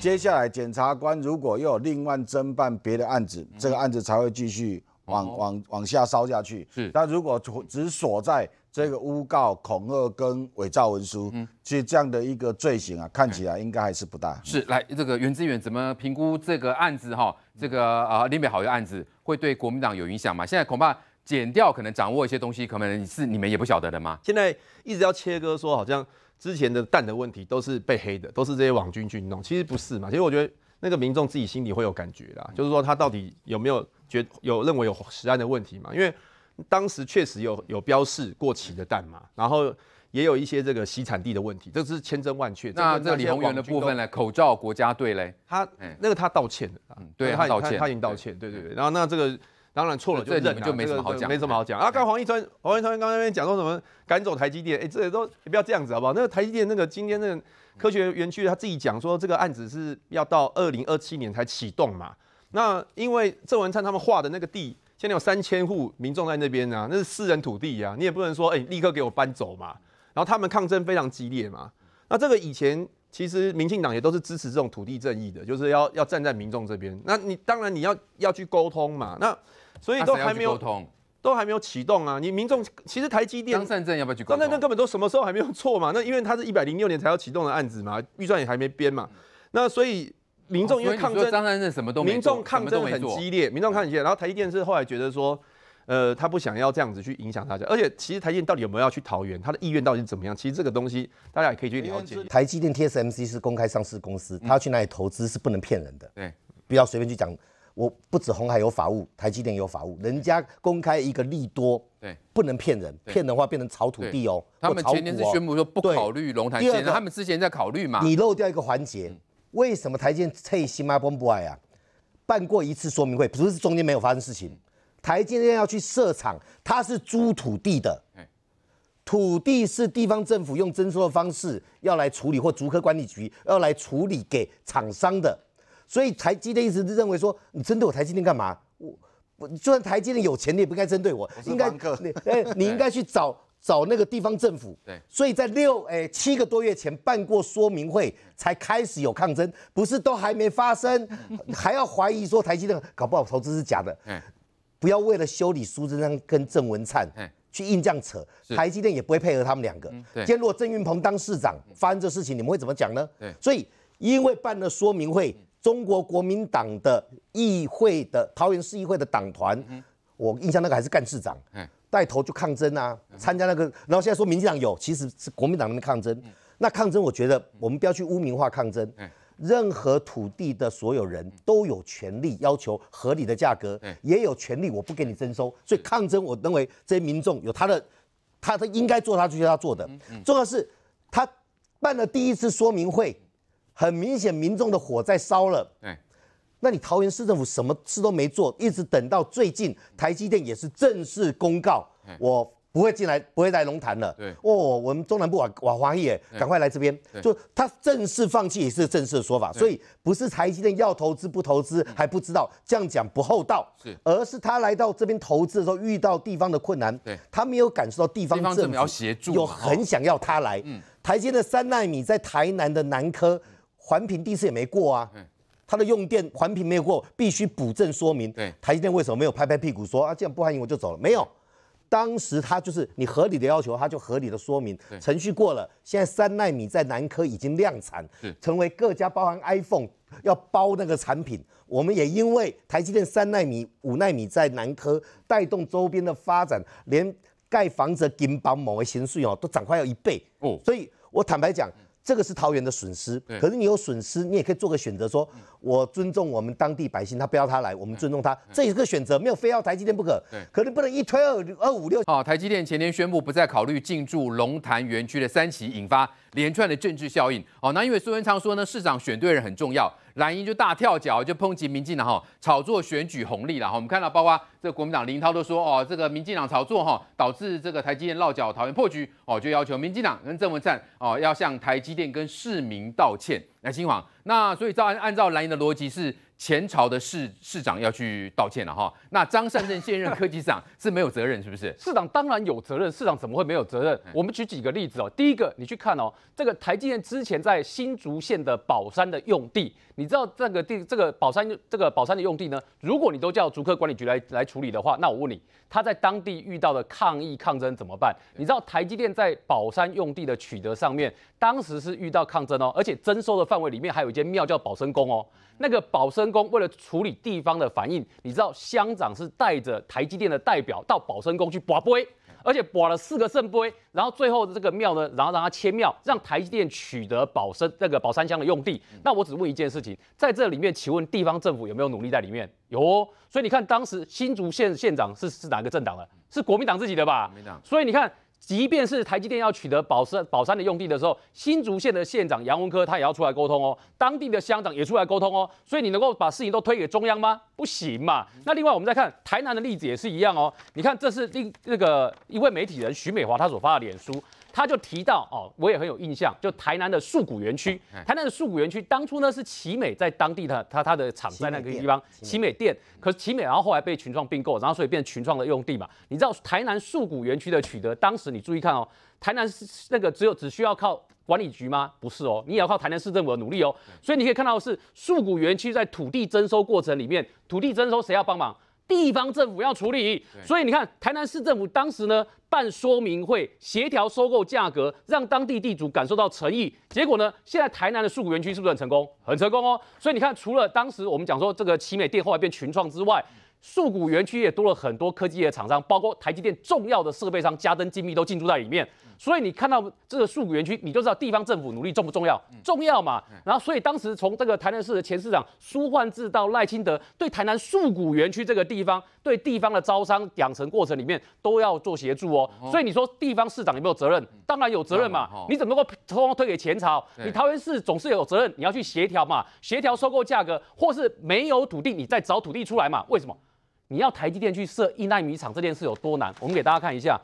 接下来检察官如果又有另外侦办别的案子，这个案子才会继续往往往下烧下去。是，但如果只锁在这个诬告、恐吓跟伪造文书，其实这样的一个罪行啊，看起来应该还是不大。是，来这个袁志远怎么评估这个案子？哈，这个啊，林美好的案子会对国民党有影响吗？现在恐怕剪掉，可能掌握一些东西，可能是你们也不晓得的吗？现在一直要切割，说好像。之前的蛋的问题都是被黑的，都是这些网军去弄，其实不是嘛？其实我觉得那个民众自己心里会有感觉啦，就是说他到底有没有觉有认为有实案的问题嘛？因为当时确实有有标示过期的蛋嘛，然后也有一些这个西产地的问题，这是千真万确。那那李鸿源的部分嘞，口罩国家队嘞，他那个他道歉了，对，他道歉，他已经道歉，对对对，然后那这个。当然错了，就认、就没什么好讲，没什么好讲。啊，刚黄奕川，黄奕川刚那边讲说什么赶走台积电？哎，这都不要这样子好不好？那个台积电那个今天那个科学园区他自己讲说，这个案子是要到二零二七年才启动嘛。那因为郑文灿他们画的那个地，现在有三千户民众在那边呢，那是私人土地呀，你也不能说哎立刻给我搬走嘛。然后他们抗争非常激烈嘛。那这个以前。其实民进党也都是支持这种土地正义的，就是要要站在民众这边。那你当然你要要去沟通嘛。那所以都还没有沟通，都还没有启动啊。你民众其实台积电张善政要不要去？张善政根本都什么时候还没有错嘛？那因为他是一百零六年才要启动的案子嘛，预算也还没编嘛。那所以民众因为抗争，张善政什么都没做，民众抗争很激烈，民众抗争，然后台积电是后来觉得说。呃，他不想要这样子去影响大家，而且其实台积电到底有没有要去桃园，他的意愿到底是怎么样？其实这个东西大家也可以去了解。台积电 TSMC 是公开上市公司，他去哪里投资是不能骗人的。对，不要随便去讲。我不止红海有法务，台积电有法务，人家公开一个利多，对，不能骗人，骗的话变成炒土地哦，他们前天是宣布说不考虑龙潭。第二，他们之前在考虑嘛。你漏掉一个环节，为什么台积电 t s m 不爱啊？办过一次说明会，不是中间没有发生事情。台积电要去设厂，它是租土地的，土地是地方政府用征收的方式要来处理，或竹科管理局要来处理给厂商的，所以台积电一直认为说，你针对我台积电干嘛？我就算台积电有钱，你也不该针对我，应该你哎，你应该去找找那个地方政府。对，所以在六哎七个多月前办过说明会，才开始有抗争，不是都还没发生，还要怀疑说台积电搞不好投资是假的。嗯。不要为了修理苏贞昌跟郑文灿，去硬这样扯，台积电也不会配合他们两个。今天如果郑云鹏当市长，发生这事情，你们会怎么讲呢？所以因为办了说明会，中国国民党的议会的桃园市议会的党团，我印象那个还是干事长，带头就抗争啊，参加那个，然后现在说民进党有，其实是国民党那边抗争。那抗争，我觉得我们不要去污名化抗争。任何土地的所有人都有权利要求合理的价格，也有权利我不给你征收，所以抗争，我认为这些民众有他的，他的应该做他就要他做的。重要是，他办了第一次说明会，很明显民众的火在烧了。那你桃园市政府什么事都没做，一直等到最近台积电也是正式公告，我。不会进来，不会来龙潭了。对哦，我们中南部往瓦华义，赶快来这边。就他正式放弃也是正式的说法，所以不是台积电要投资不投资还不知道，这样讲不厚道。是，而是他来到这边投资的时候遇到地方的困难，对他没有感受到地方政府有很想要他来。嗯，台积电的三纳米在台南的南科环评第次也没过啊，他的用电环评没有过，必须补正说明。对，台积电为什么没有拍拍屁股说啊，这样不欢迎我就走了？没有。当时他就是你合理的要求，他就合理的说明程序过了。现在三纳米在南科已经量产，成为各家包含 iPhone 要包那个产品。我们也因为台积电三纳米、五纳米在南科带动周边的发展，连盖房子金包某的形税哦都涨快要一倍。所以我坦白讲。这个是桃园的损失，可是你有损失，你也可以做个选择，说我尊重我们当地百姓，他不要他来，我们尊重他，这是个选择，没有非要台积电不可，可是不能一推二二五六。啊，台积电前天宣布不再考虑进驻龙潭园区的三期，引发。连串的政治效应，哦，那因为苏文昌说呢，市长选对人很重要，蓝营就大跳脚，就抨击民进党哈炒作选举红利了哈。我们看到包括这个国民党林涛都说，哦，这个民进党炒作哈，导致这个台积电落脚桃园破局，哦，就要求民进党跟郑文灿哦，要向台积电跟市民道歉。来，新华，那所以照按按照蓝营的逻辑是。前朝的市市长要去道歉了哈，那张善政现任科技市长 是没有责任是不是？市长当然有责任，市长怎么会没有责任？我们举几个例子哦，第一个你去看哦，这个台积电之前在新竹县的宝山的用地，你知道这个地这个宝山这个宝山的用地呢？如果你都叫竹科管理局来来处理的话，那我问你，他在当地遇到的抗议抗争怎么办？你知道台积电在宝山用地的取得上面，当时是遇到抗争哦，而且征收的范围里面还有一间庙叫宝生宫哦。那个保生宫为了处理地方的反应，你知道乡长是带着台积电的代表到保生宫去拔碑，而且拔了四个圣碑，然后最后这个庙呢，然后让他迁庙，让台积电取得保生那个保山乡的用地。那我只问一件事情，在这里面，请问地方政府有没有努力在里面？有，所以你看当时新竹县县长是是哪个政党的？是国民党自己的吧？国民党。所以你看。即便是台积电要取得宝山宝山的用地的时候，新竹县的县长杨文科他也要出来沟通哦，当地的乡长也出来沟通哦，所以你能够把事情都推给中央吗？不行嘛。那另外我们再看台南的例子也是一样哦，你看这是另那个一位媒体人徐美华她所发的脸书。他就提到哦，我也很有印象，就台南的树谷园区。台南的树谷园区当初呢是奇美在当地的他他的厂在那个地方奇美店，可是奇美然后后来被群创并购，然后所以变成群创的用地嘛。你知道台南树谷园区的取得，当时你注意看哦，台南是那个只有只需要靠管理局吗？不是哦，你也要靠台南市政府的努力哦。所以你可以看到是树谷园区在土地征收过程里面，土地征收谁要帮忙？地方政府要处理，所以你看台南市政府当时呢办说明会，协调收购价格，让当地地主感受到诚意。结果呢，现在台南的树谷园区是不是很成功？很成功哦。所以你看，除了当时我们讲说这个奇美店后来变群创之外。树谷园区也多了很多科技业厂商，包括台积电重要的设备商嘉登精密都进驻在里面，所以你看到这个树谷园区，你就知道地方政府努力重不重要？重要嘛。然后，所以当时从这个台南市的前市长苏焕智到赖清德，对台南树谷园区这个地方，对地方的招商养成过程里面，都要做协助哦。所以你说地方市长有没有责任？当然有责任嘛。你怎么能够推给前朝？你桃园市总是有责任，你要去协调嘛，协调收购价格，或是没有土地，你再找土地出来嘛？为什么？你要台积电去设一纳米厂这件事有多难？我们给大家看一下，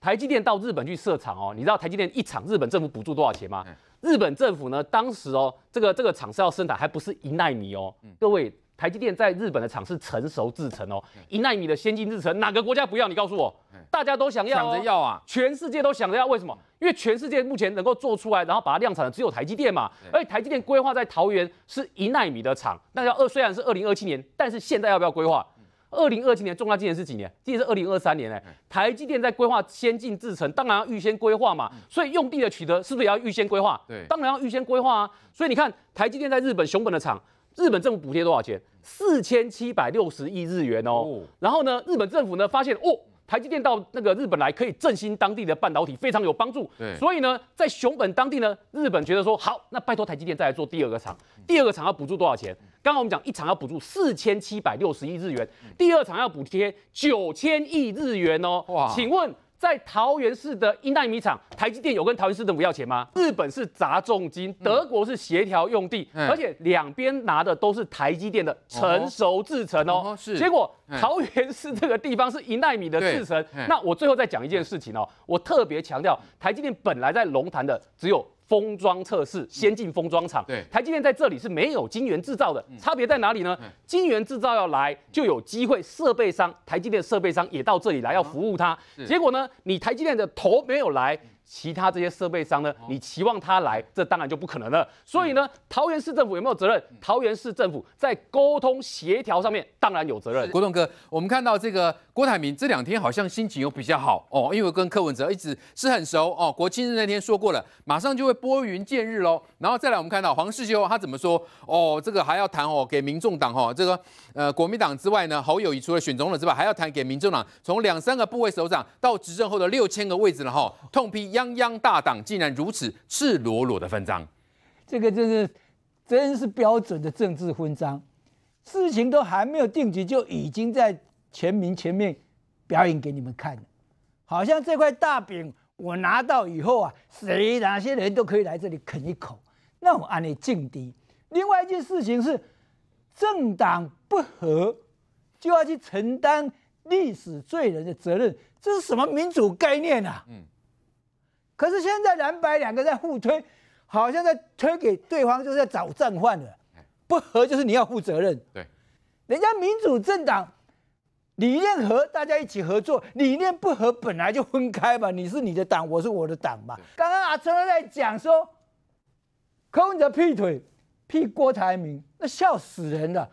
台积电到日本去设厂哦，你知道台积电一场日本政府补助多少钱吗？日本政府呢，当时哦，这个这个厂是要生产，还不是一纳米哦。各位，台积电在日本的厂是成熟制程哦，一纳米的先进制程，哪个国家不要？你告诉我，大家都想要，想着要啊，全世界都想着要，为什么？因为全世界目前能够做出来，然后把它量产的只有台积电嘛。而且台积电规划在桃园是一纳米的厂，那要二虽然是二零二七年，但是现在要不要规划？二零二七年，重大进展是几年？今年是二零二三年哎。台积电在规划先进制程，当然要预先规划嘛。所以用地的取得是不是也要预先规划？对，当然要预先规划啊。所以你看，台积电在日本熊本的厂，日本政府补贴多少钱？四千七百六十亿日元哦。然后呢，日本政府呢发现，哦，台积电到那个日本来可以振兴当地的半导体，非常有帮助。所以呢，在熊本当地呢，日本觉得说好，那拜托台积电再来做第二个厂，第二个厂要补助多少钱？刚刚我们讲一场要补助四千七百六十亿日元，第二场要补贴九千亿日元哦。请问在桃园市的一纳米厂，台积电有跟桃园市政府要钱吗？日本是砸重金，德国是协调用地，而且两边拿的都是台积电的成熟制程哦。结果桃园市这个地方是一纳米的制程。那我最后再讲一件事情哦，我特别强调，台积电本来在龙潭的只有。封装测试先进封装厂，对台积电在这里是没有晶圆制造的，差别在哪里呢？晶圆制造要来就有机会，设备商台积电设备商也到这里来要服务它，结果呢，你台积电的头没有来。其他这些设备商呢？你期望他来，这当然就不可能了。所以呢，桃园市政府有没有责任？桃园市政府在沟通协调上面，当然有责任。国栋哥，我们看到这个郭台铭这两天好像心情又比较好哦，因为跟柯文哲一直是很熟哦。国庆日那天说过了，马上就会拨云见日喽。然后再来，我们看到黄世修他怎么说？哦，这个还要谈哦，给民众党哦，这个呃国民党之外呢，好友除了选中了之外，还要谈给民众党，从两三个部位首长到执政后的六千个位置了哈，痛批。泱泱大党竟然如此赤裸裸的分赃，这个真是真是标准的政治分赃。事情都还没有定局，就已经在全民前面表演给你们看了。好像这块大饼我拿到以后啊，谁哪些人都可以来这里啃一口，那我按你劲敌。另外一件事情是，政党不和就要去承担历史罪人的责任，这是什么民主概念啊？嗯。可是现在蓝白两个在互推，好像在推给对方，就是在找战犯的，不合就是你要负责任。对，人家民主政党理念合，大家一起合作；理念不合，本来就分开嘛，你是你的党，我是我的党嘛。刚刚阿春在讲说，空者屁腿，屁郭台铭，那笑死人了。